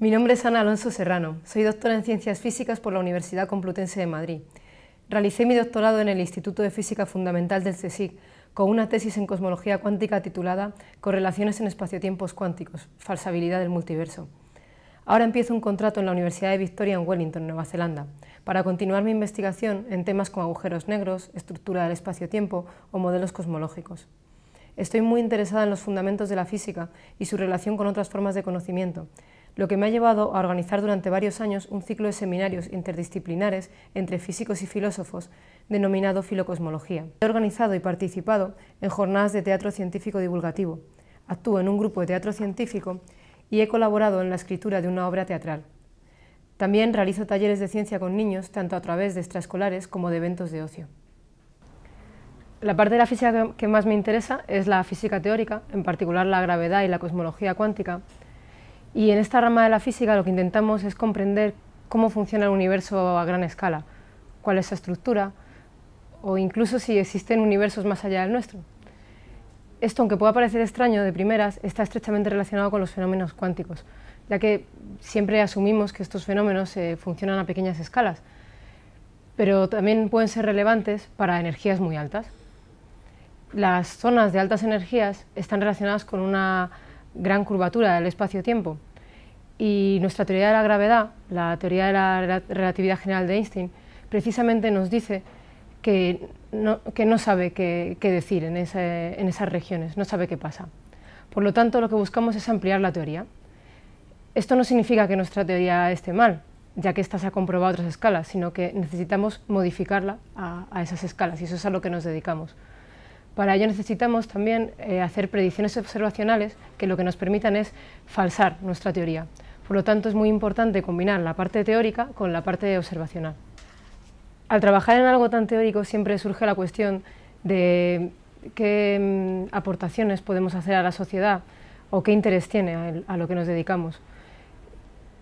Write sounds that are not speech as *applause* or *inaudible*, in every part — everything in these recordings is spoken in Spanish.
Mi nombre es Ana Alonso Serrano, soy doctora en Ciencias Físicas por la Universidad Complutense de Madrid. Realicé mi doctorado en el Instituto de Física Fundamental del CSIC con una tesis en cosmología cuántica titulada Correlaciones en espaciotiempos cuánticos, falsabilidad del multiverso. Ahora empiezo un contrato en la Universidad de Victoria en Wellington, Nueva Zelanda, para continuar mi investigación en temas como agujeros negros, estructura del espacio-tiempo o modelos cosmológicos. Estoy muy interesada en los fundamentos de la física y su relación con otras formas de conocimiento, lo que me ha llevado a organizar durante varios años un ciclo de seminarios interdisciplinares entre físicos y filósofos denominado Filocosmología. He organizado y participado en jornadas de teatro científico divulgativo, actúo en un grupo de teatro científico y he colaborado en la escritura de una obra teatral. También realizo talleres de ciencia con niños, tanto a través de extraescolares como de eventos de ocio. La parte de la física que más me interesa es la física teórica, en particular la gravedad y la cosmología cuántica, y en esta rama de la física lo que intentamos es comprender cómo funciona el universo a gran escala, cuál es su estructura, o incluso si existen universos más allá del nuestro. Esto, aunque pueda parecer extraño de primeras, está estrechamente relacionado con los fenómenos cuánticos, ya que siempre asumimos que estos fenómenos eh, funcionan a pequeñas escalas, pero también pueden ser relevantes para energías muy altas. Las zonas de altas energías están relacionadas con una gran curvatura del espacio-tiempo. Y nuestra teoría de la gravedad, la teoría de la relatividad general de Einstein, precisamente nos dice que no, sabe qué, decir en, esas regiones, no sabe qué pasa. Por lo tanto, lo que buscamos es ampliar la teoría. Esto no significa que nuestra teoría esté mal, ya que ésta se ha comprobado a otras escalas, sino que necesitamos modificarla a esas escalas y eso es a lo que nos dedicamos. Para ello necesitamos también eh, hacer predicciones observacionales que lo que nos permitan es falsar nuestra teoría. Por lo tanto, es muy importante combinar la parte teórica con la parte observacional. Al trabajar en algo tan teórico siempre surge la cuestión de qué mm, aportaciones podemos hacer a la sociedad o qué interés tiene a lo que nos dedicamos.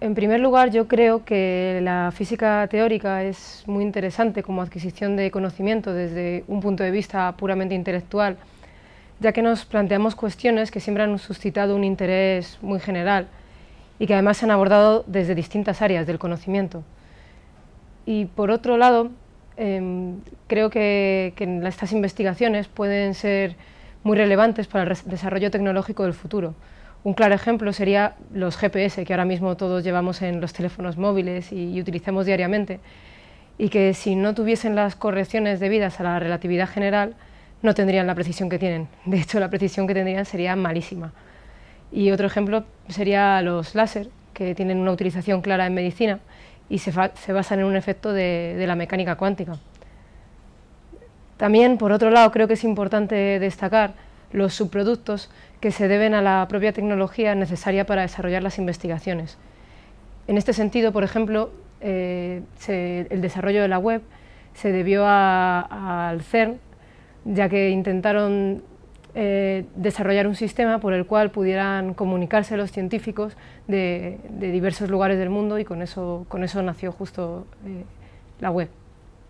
En primer lugar, yo creo que la física teórica es muy interesante como adquisición de conocimiento desde un punto de vista puramente intelectual, ya que nos planteamos cuestiones que siempre han suscitado un interés muy general y que además se han abordado desde distintas áreas del conocimiento. Y por otro lado, em, creo que estas investigaciones pueden ser muy relevantes para el desarrollo tecnológico del futuro. Un claro ejemplo sería los GPS que ahora mismo todos llevamos en los teléfonos móviles y, utilizamos diariamente y que si no tuviesen las correcciones debidas a la relatividad general no tendrían la precisión que tienen. *laughs* De hecho, la precisión que tendrían sería malísima. Y otro ejemplo sería los láser, que tienen una utilización clara en medicina y se, basan en un efecto de la mecánica cuántica. También, por otro lado, creo que es importante destacar los subproductos que se deben a la propia tecnología necesaria para desarrollar las investigaciones. En este sentido, por ejemplo, eh, el desarrollo de la web se debió al CERN, ya que intentaron eh, desarrollar un sistema por el cual pudieran comunicarse los científicos de, diversos lugares del mundo y con eso, con eso nació justo eh, la web.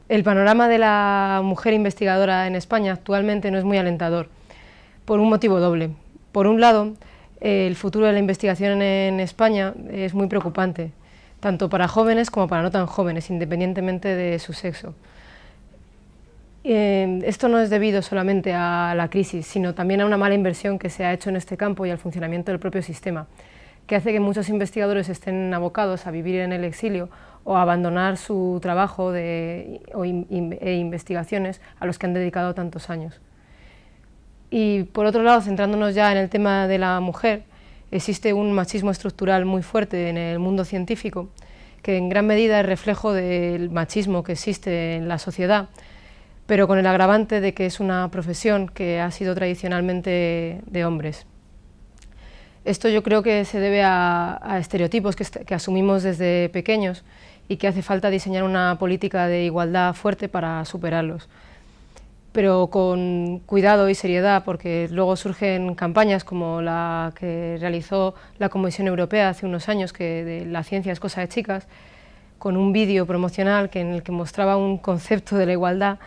El panorama de la mujer investigadora en España actualmente no es muy alentador por un motivo doble. Por un lado, el futuro de la investigación en España es muy preocupante, tanto para jóvenes como para no tan jóvenes, independientemente de su sexo. Eh, esto no es debido solamente a la crisis, sino también a una mala inversión que se ha hecho en este campo y al funcionamiento del propio sistema, que hace que muchos investigadores estén abocados a vivir en el exilio o a abandonar su trabajo e investigaciones a los que han dedicado tantos años. Y por otro lado, centrándonos ya en el tema de la mujer, existe un machismo estructural muy fuerte en el mundo científico, que en gran medida es reflejo del machismo que existe en la sociedad, pero con el agravante de que es una profesión que ha sido tradicionalmente de hombres. Esto yo creo que se debe a, estereotipos que asumimos desde pequeños y que hace falta diseñar una política de igualdad fuerte para superarlos pero con cuidado y seriedad, porque luego surgen campañas como la que realizó la Comisión Europea hace unos años, que de la ciencia es cosa de chicas, con un vídeo promocional que, en el que mostraba un concepto de la igualdad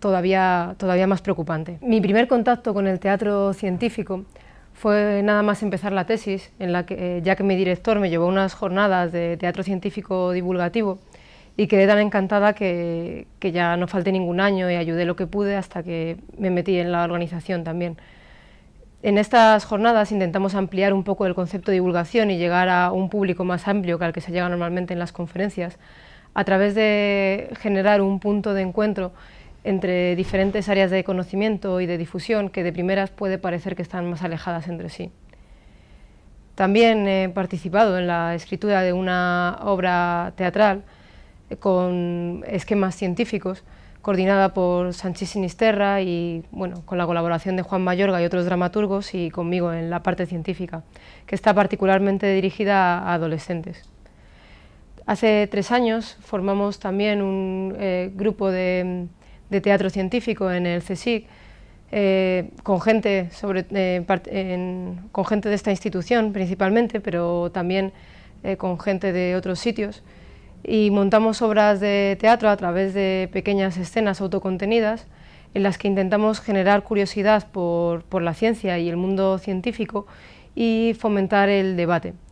todavía, todavía más preocupante. Mi primer contacto con el teatro científico fue nada más empezar la tesis, en la que, eh, ya que mi director me llevó unas jornadas de teatro científico divulgativo, y quedé tan encantada que, ya no falté ningún año y ayudé lo que pude hasta que me metí en la organización también. En estas jornadas intentamos ampliar un poco el concepto de divulgación y llegar a un público más amplio que al que se llega normalmente en las conferencias, a través de generar un punto de encuentro entre diferentes áreas de conocimiento y de difusión que de primeras puede parecer que están más alejadas entre sí. También he participado en la escritura de una obra teatral con esquemas científicos, coordinada por Sanchis Sinisterra y con la colaboración de Juan Mayorga y otros dramaturgos y conmigo en la parte científica, que está particularmente dirigida a adolescentes. Hace tres años formamos también un eh, grupo de, teatro científico en el CSIC, eh, con, gente eh, con gente de esta institución principalmente, pero también con gente de otros sitios, y montamos obras de teatro a través de pequeñas escenas autocontenidas en las que intentamos generar curiosidad por, por la ciencia y el mundo científico y fomentar el debate.